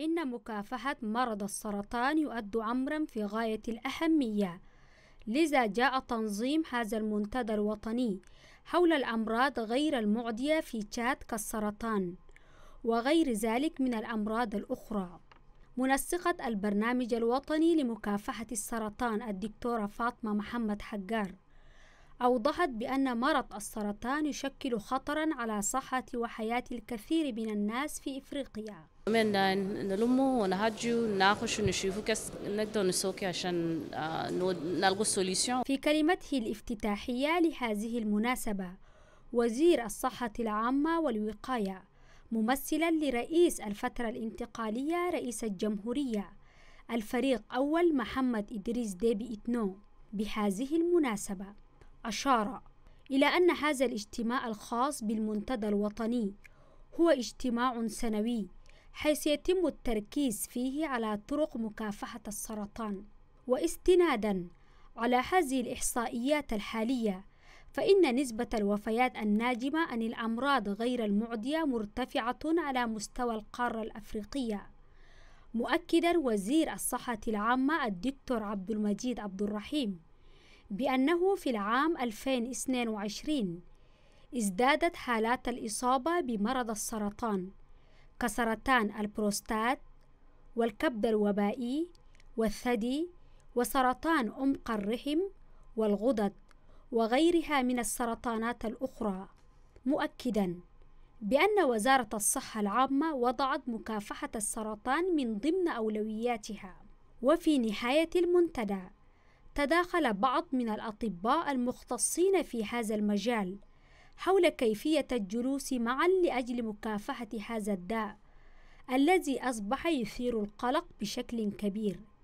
إن مكافحة مرض السرطان يؤد أمرا في غاية الأهمية لذا جاء تنظيم هذا المنتدى الوطني حول الأمراض غير المعدية في تشاد كالسرطان وغير ذلك من الأمراض الأخرى منسقة البرنامج الوطني لمكافحة السرطان الدكتورة فاطمة محمد حجار أوضحت بأن مرض السرطان يشكل خطرا على صحة وحياة الكثير من الناس في إفريقيا من نلمه ونهجو نناقش ونشوفه كس نقدر نسوقي عشان آه، نلقوا سوليسيون في كلمته الافتتاحية لهذه المناسبة وزير الصحة العامة والوقاية ممثلا لرئيس الفترة الانتقالية رئيس الجمهورية الفريق أول محمد إدريس ديبي إتنو بهذه المناسبة أشار إلى أن هذا الاجتماع الخاص بالمنتدى الوطني هو اجتماع سنوي حيث يتم التركيز فيه على طرق مكافحة السرطان واستنادا على هذه الإحصائيات الحالية فإن نسبة الوفيات الناجمة عن الأمراض غير المعدية مرتفعة على مستوى القارة الأفريقية مؤكدا وزير الصحة العامة الدكتور عبد المجيد عبد الرحيم بأنه في العام 2022 ازدادت حالات الإصابة بمرض السرطان كسرطان البروستات والكبد الوبائي والثدي وسرطان عمق الرحم والغدد وغيرها من السرطانات الأخرى مؤكدا بأن وزارة الصحة العامة وضعت مكافحة السرطان من ضمن أولوياتها وفي نهاية المنتدى تداخل بعض من الأطباء المختصين في هذا المجال حول كيفية الجلوس معا لأجل مكافحة هذا الداء الذي أصبح يثير القلق بشكل كبير